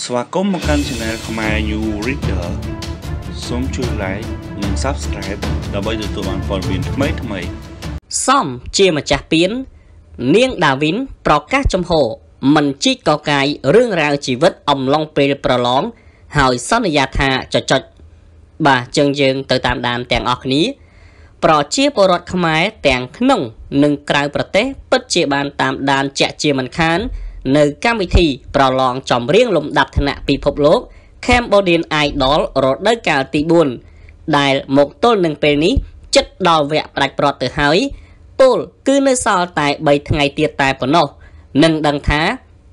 ស្វាគមន៍មកកាន់ Channel ខ្មែរ New Reader សូមជួយ Like និង Subscribe ដើម្បីទទួលបានព័ត៌មានថ្មីថ្មីសំជាម្ចាស់ពៀននាងដាវីនប្រកាសចំហមិនជីកកកាយរឿងរ៉ាវជីវិតអំឡុងពេលប្រឡងហើយសន្យាថាចចុចបាទចឹងយើង ទៅតាមដានទាំងអស់គ្នាប្រជាពលរដ្ឋខ្មែរទាំងក្នុង និងក្រៅប្រទេសពិតជាបាន តាមដានជាក់ជាមិនខាននៅកម្មវិធី ប្រឡងចម្រៀងលំដាប់ថ្នាក់ពិភពលោក Cambodian Idol រដូវកាលទី4ដែលមកទល់នឹងពេលនេះជិតដល់វគ្គផ្ដាច់ព្រាត់ទៅហើយពលគឺនៅសល់តែ3ថ្ងៃទៀតតែប៉ុណ្ណោះនឹងដឹងថា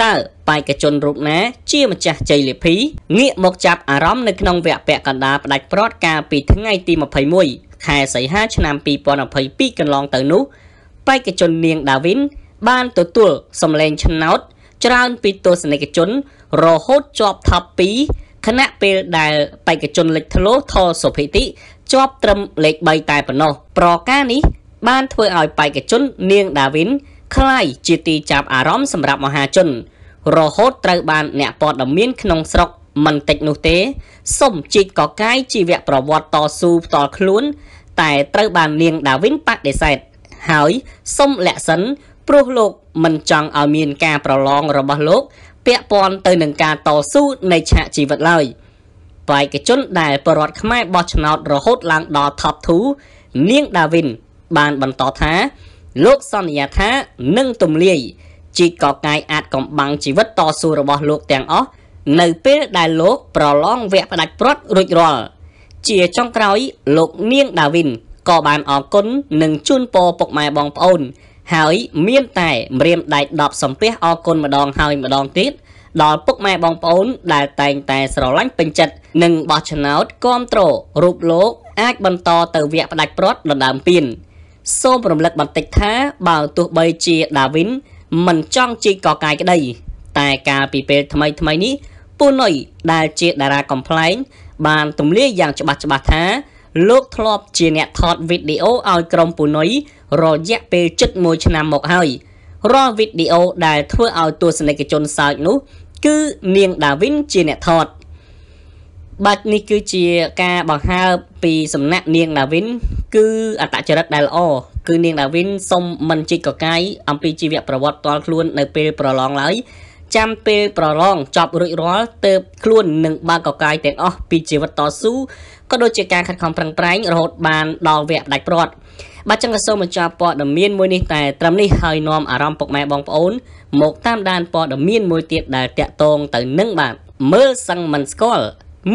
តើបេក្ខជនរូបណា ជាម្ចាស់ជ័យលាភីងាកមកចាប់អារម្មណ៍នៅក្នុងវគ្គពាក់កណ្ដាលផ្ដាច់ព្រាត់កាលពី ថ្ងៃទី21ខែសីហាឆ្នាំ2022កន្លងទៅនោះបេក្ខជននាងដាវីនបានទទួលសម្លេងឆ្នោតច្រើនពីទស្សនិកជនរហូតជាប់ថប់2ខណៈពេលដែលបេក្ខជនលេខធ្លោថសុភិតិជាប់ត្រឹមលេខ3តែប៉ុណ្ណោះ ប្រការនេះ បានធ្វើឲ្យបេក្ខជននាងដាវីនខ្លាយជាទីចាប់អារម្មណ៍សម្រាប់មហាជន រហូតត្រូវបានអ្នកព័ត៌មានក្នុងស្រុកមិនតិចនោះទេសុំជីកកកាយជីវប្រវត្តិតស៊ូផ្ទាល់ខ្លួន តែត្រូវបាននាងដាវីនបដិសេធហើយសុំលាក់សិនព្រោះលោកមិនចង់ឲ្យមានការប្រឡងរបស់លោក ពាក់ព័ន្ធទៅនឹងការតស៊ូនៃឆាកជីវិតឡើយបេក្ខជនដែលបរដ្ឋខ្មែរបោះឆ្នោតរហូតឡើងដល់ top 2នាងដាវីនបានបន្តថា លោកសន្យាថានឹងទម្លាយជីកកកាយអាចកំបាំងជីវិតតស៊ូរបស់លោកទាំងអស់នៅពេលដែលលោកប្រឡងវគ្គផ្ដាច់ព្រាត់រួចរាល់ជាចុងក្រោយ លោកនាងដាវីនក៏បានអរគុណនិងជូនពរពុកម៉ែបងប្អូនហើយមានតែម្រាមដៃ10សំពះអរគុណម្ដងហើយម្ដងទៀតដល់ពុកម៉ែបងប្អូនដែលតែងតែស្រឡាញ់ពេញចិត្តនិងបោះឆ្នោតគាំទ្ររូបលោកអាចបន្តទៅវគ្គផ្ដាច់ព្រាត់ដណ្ដើមពានសូមរំលឹកបន្តិចថា បើទោះបីជាដាវីនមិនចង់ជីកកកាយក្តីតែកាលពីពេលថ្មីថ្មីនេះពូនុយដែលជាតារាកំ pl ែងបានទម្លាយយ៉ាងច្បាស់ច្បាស់ថាលោកធ្លាប់ជាអ្នកថតវីដេអូឲ្យក្រុមពូនុយរយៈពេលជិត1ឆ្នាំមកហើយរាល់វីដេអូដែលធ្វើឲ្យទស្សនិកជនសើចនោះគឺនាងដាវីនជាអ្នកថត បាទនេះគឺជាការបង្ហើបពី សំណាក់នាងដាវីនគឺអតចរិតដែលល្អគឺនាងដាវីនសុំមិនជីកកកាយអំពីជីវប្រវត្តិតល់ខ្លួន នៅពេលប្រឡងឡើយចាំពេលប្រឡងចប់រួចរាល់ទៅខ្លួននឹងបានកកាយទាំងអស់ពីជីវិតតស៊ូក៏ដូចជាការខិតខំប្រឹងប្រែងរហូតបានដល់វគ្គផ្ដាច់ព្រាត់បាទចឹងក៏សូមបញ្ចប់ព័ត៌មានមួយនេះតែត្រឹមនេះហើយនាំអារម្មណ៍ពុកម៉ែបងប្អូន មកតាមដានព័ត៌មានមួយទៀតដែលតាក់ទងទៅនឹងបាទមើលសឹងមិនស្គាល់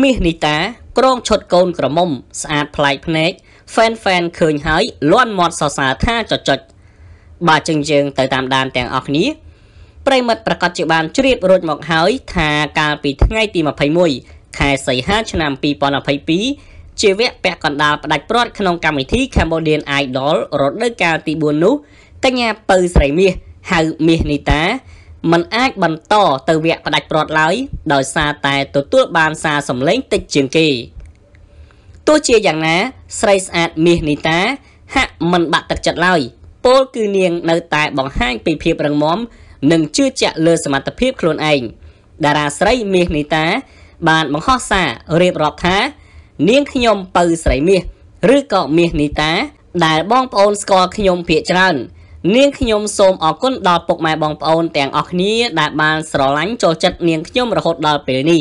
មាសនីតា ក្រងឈុតកូនក្រមុំស្អាតប្លែកភ្នែកហ្វេនហ្វេនឃើញហើយលន់មាត់សរសើរថាចចុចបាទចឹងយើងទៅតាមដានទាំងអស់គ្នាប្រិមិត្តប្រកាសជាបានជ្រាបរួចមកហើយ ថាកាលពីថ្ងៃទី21ខែសីហាឆ្នាំ2022ជាវគ្គពាក់កណ្ដាលផ្ដាច់ព្រាត់ក្នុងកម្មវិធី Cambodian Idol រដូវកាលទី4នោះកញ្ញាពៅស្រីមាសហៅមាសនីតាมันអាចបន្តទៅវគ្គផ្ដាច់ព្រាត់ឡើយដោយសារតែ ទទួលបានសារសម្លេងតិចជាងគេទោះជាយ៉ាងណាស្រីស្អាតមាសនីតាហាក់មិនបាក់ទឹកចិត្តឡើយពោលគឺនាងនៅតែបង្ហាញពីភាពរឹងមាំនិងជឿជាក់លើសមត្ថភាពខ្លួនឯងតារាស្រីមាសនីតាបានបង្ហោះសាររៀបរាប់ថា នាងខ្ញុំពៅស្រីមាសឬក៏មាសនីតា ដែលបងប្អូនស្គាល់ខ្ញុំភាកច្រើន នាងខ្ញុំសូមអរគុណដល់ពុកម៉ែបងប្អូនទាំងអស់គ្នាដែលបានស្រឡាញ់ចូលចិត្តនាងខ្ញុំរហូតដល់ពេលនេះ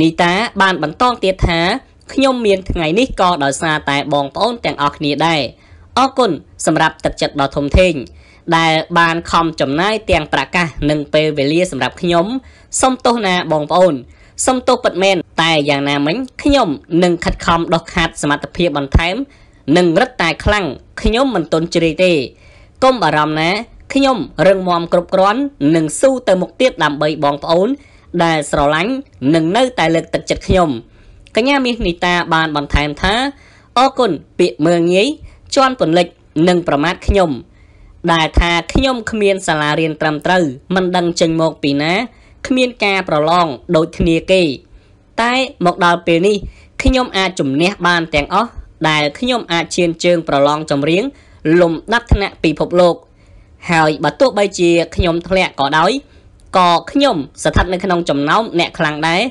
នីតា បាន បន្តទៀតថាខ្ញុំមានថ្ងៃនេះក៏ដោយសារតែបងប្អូនទាំងអស់គ្នាដែរអរគុណសម្រាប់ទឹកចិត្តដ៏ធំធេងដែល បានខំចំណាយទាំងប្រកាស និងពេលវេលាសម្រាប់ខ្ញុំសូមទោសណាបងប្អូនសុំទោសពិតមែនតែយ៉ាងណាមិញខ្ញុំនឹងខិតខំដោះខាត់សមត្ថភាពបន្ថែម និងរឹតតែខ្លាំងខ្ញុំមិនទន់ជ្រាយទេកុំបារម្ភណាខ្ញុំរឹងមាំគ្រប់គ្រាន់និងស៊ូទៅមុខទៀតដើម្បីបងប្អូន ដែលស្រឡាញ់និងនៅតែលើកទឹកចិត្តខ្ញុំកញ្ញាមាសនីតាបានបន្ថែមថាអរគុណពាក្យមើងងាយជន់ពន្លិចនិងប្រមាថខ្ញុំ ដែលថាខ្ញុំគ្មានសាលារៀនត្រឹមត្រូវមិនដឹងចេញមកពីណាគ្មានការប្រឡងដូចគ្នាគេតែមកដល់ពេលនេះខ្ញុំ អាចជំនះបានទាំងអស់ដែលខ្ញុំអាចឈានជើងប្រឡងចម្រៀងលំដាប់ថ្នាក់ពិភពលោកហើយបើទោះបីជាខ្ញុំធ្លាក់ក៏ដោយក៏ខ្ញុំស្ថិតនៅក្នុងចំណោមអ្នកខ្លាំងដែរ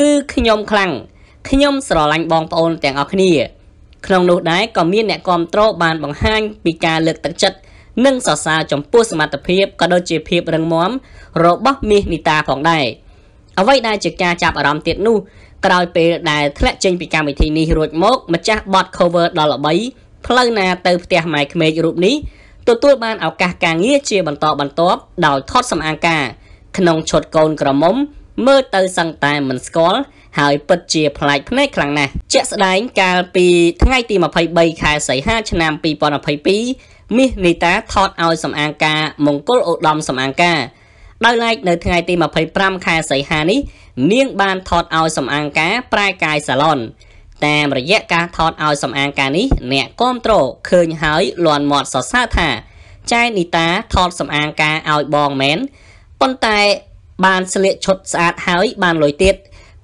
គឺខ្ញុំខ្លាំងខ្ញុំស្រឡាញ់បងប្អូនទាំងអស់គ្នាក្នុងនោះដែរក៏មានអ្នកគាំទ្របានបង្ហាញពីការលើកទឹកចិត្តនិងសរសើរចំពោះសមត្ថភាពក៏ដូចជាភាពរឹងមាំរបស់មាសនីតាផងដែរអ្វីដែលជាការចាប់អារម្មណ៍ទៀតនោះក្រោយពេលដែលធ្លាក់ចេញពីកម្មវិធីនេះរួចមកម្ចាស់បត cover ដល់ល្បីផ្លូវណាទៅផ្ទះម៉ែក្មេករូបនេះទទួលបានឱកាសការងារជាបន្តបន្ទាប់ ដោយថតសម្អាងការក្នុងឈុតកូនក្រមុំមើលទៅសឹងតែមិនស្គាល់ហើយពិតជាប្លែកភ្នែកខ្លាំងណាស់ជាក់ស្ដែងកាលពីថ្ងៃទី23ខែសីហាឆ្នាំ2022មាសនីតាថតឲ្យសំអាងការ មង្គលឧត្តមសំអាងការដោយឡែកនៅថ្ងៃទី25ខែសីហានេះ នាងបានថតឲ្យសំអាងការប្រែកាយសាឡុនតាមរយៈការថតឲ្យសំអាងការនេះ អ្នកគ្រប់គ្រងឃើញហើយលន់មាត់សរសើរថាចែនីតាថតសំអាងការឲ្យបងមែនប៉ុន្តែបានស្លៀកឈុតស្អាតហើយបានលុយទៀត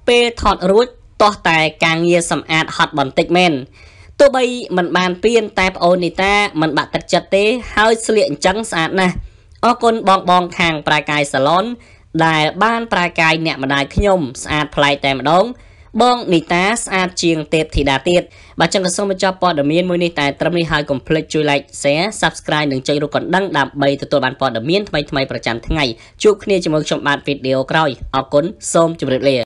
ពេលថតរួចតោះតែការងារសម្អាតហត់បន្តិចមែនទោះបីមិនបានពៀនតែប្អូននីតាមិនបាក់ទឹកចិត្តទេ ហើយស្លៀកអញ្ចឹងស្អាតណាស់អរគុណបងបង ខាងប្រែកាយសាឡុនដែល បានប្រែកាយអ្នកម្ដាយខ្ញុំស្អាតប្លែកតែម្ដង បងនីតាស្អាតជាងទេពធីតាទៀតបាទចឹងក៏សូមបញ្ចប់ព័ត៌មានមួយនេះតែត្រឹមនេះហើយកុំភ្លេចជួយ like share subscribe និងចុចរូបកណ្ដឹងដើម្បីទទួលបានព័ត៌មានថ្មីៗប្រចាំថ្ងៃជួបគ្នាជាមួយខ្ញុំបាទវីដេអូក្រោយអរគុណសូមជម្រាបលា